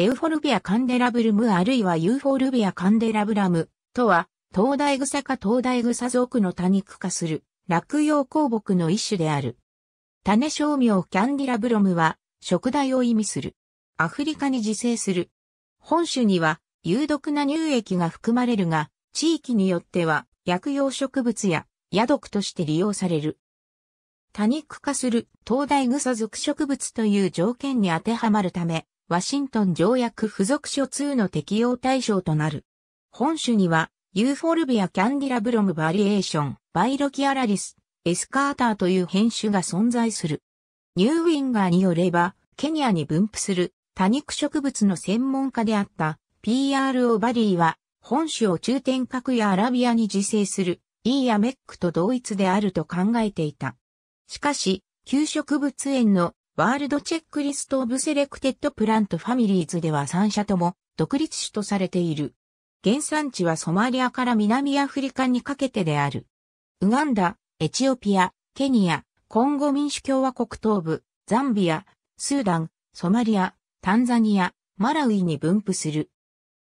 エウフォルビアカンデラブルムあるいはユーフォルビアカンデラブラムとは、灯台草か灯台草属の多肉化する落葉鉱木の一種である。種商名キャンディラブロムは、食材を意味する。アフリカに自生する。本種には、有毒な乳液が含まれるが、地域によっては、薬用植物や、野毒として利用される。多肉化する、灯台草属植物という条件に当てはまるため、ワシントン条約付属書2の適用対象となる。本種には、ユーフォルビア・キャンディラブロム・バリエーション、バイロキアラリス、エスカーターという変種が存在する。ニューウィンガーによれば、ケニアに分布する多肉植物の専門家であった P.R.O. バリーは、本種を中天核やアラビアに自生するイーやメックと同一であると考えていた。しかし、旧植物園のワールドチェックリストオブセレクテッドプラントファミリーズでは3社とも独立種とされている。原産地はソマリアから南アフリカにかけてである。ウガンダ、エチオピア、ケニア、コンゴ民主共和国東部、ザンビア、スーダン、ソマリア、タンザニア、マラウイに分布する。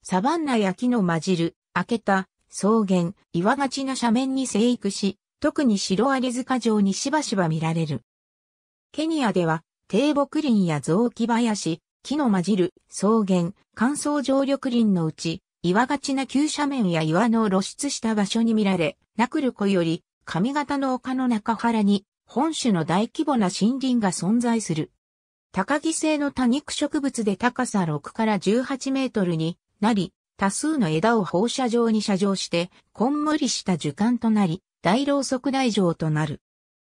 サバンナや木の混じる、開けた、草原、岩がちな斜面に生育し、特にシロアリ塚城にしばしば見られる。ケニアでは低木林や雑木林、木の混じる草原、乾燥常緑林のうち、岩がちな急斜面や岩の露出した場所に見られ、ナクル湖より上方の丘の中原に本種の大規模な森林が存在する。高木製の多肉植物で高さ6から18メートルになり、多数の枝を放射状に射状して、こんもりした樹幹となり、大老側大状となる。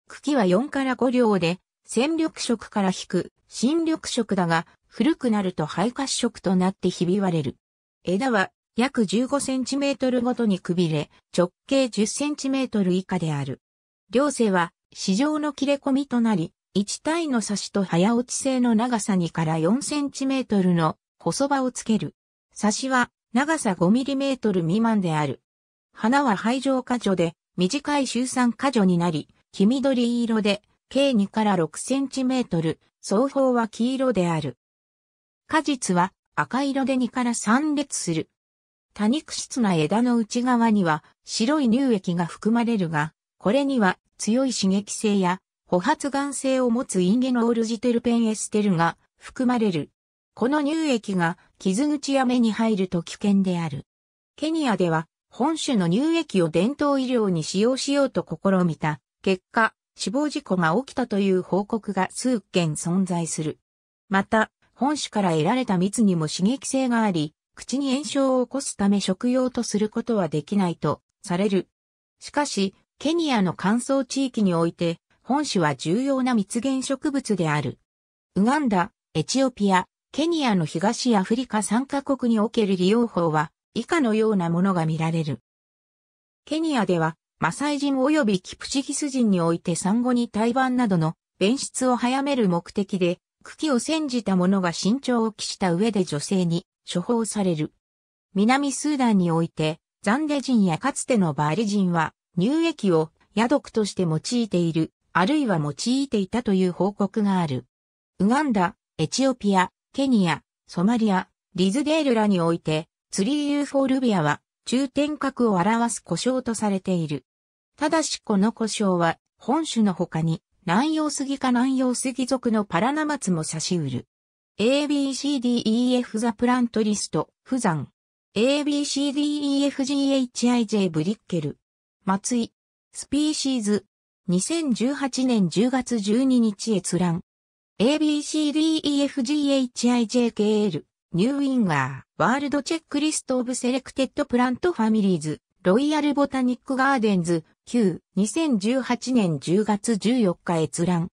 茎は4から5両で、戦力色から引く、新緑色だが、古くなると肺褐色となってひび割れる。枝は約15センチメートルごとにくびれ、直径10センチメートル以下である。両性は、市場の切れ込みとなり、1体の差しと早落ち性の長さ2から4センチメートルの細葉をつける。差しは長さ5ミリメートル未満である。花は肺上花序で短い周産花序になり、黄緑色で計2から6センチメートル、双方は黄色である。果実は赤色で2から3列する。多肉質な枝の内側には白い乳液が含まれるが、これには強い刺激性や保発岩性を持つインゲノールジテルペンエステルが含まれる。この乳液が傷口や目に入ると危険である。ケニアでは本種の乳液を伝統医療に使用しようと試みた。結果、死亡事故が起きたという報告が数件存在する。また、本種から得られた蜜にも刺激性があり、口に炎症を起こすため食用とすることはできないとされる。しかし、ケニアの乾燥地域において、本種は重要な蜜源植物である。ウガンダ、エチオピア、ケニアの東アフリカ3カ国における利用法は、以下のようなものが見られる。ケニアでは、マサイ人及びキプチギス人において産後に胎盤などの便出を早める目的で、茎を煎じたものが慎重を期した上で女性に処方される。南スーダンにおいて、ザンデ人やかつてのバリ人は、乳液を野毒として用いている、あるいは用いていたという報告がある。ウガンダ、エチオピア、ケニア、ソマリア、リズデールらにおいて、ツリーユーフォルビアは、中天角を表す故障とされている。ただしこの故障は、本種の他に、南洋杉か南洋杉属のパラナマツも差し売る。ABCDEF ザプラントリスト、不山。ABCDEFGHIJ ブリッケル。松井。スピーシーズ。2018年10月12日閲覧。ABCDEFGHIJKL。ニューウィンガー。ワールドチェックリストオブセレクテッドプラントファミリーズ。ロイヤルボタニックガーデンズ、旧2018年10月14日閲覧。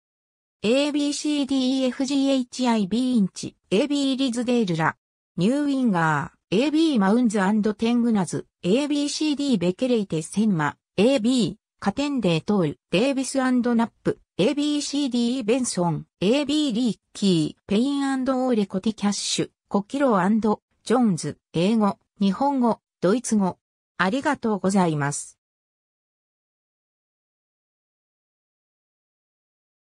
ABCDEFGHIB インチ、AB リズデールラ、ニューウィンガー、AB マウンズテングナズ、ABCD ベケレイテセンマ、AB、カテンデートール、デイビスナップ、ABCD ベンソン、AB リッキー、ペインオーレコティキャッシュ、コキロジョーンズ、英語、日本語、ドイツ語、ありがとうございます。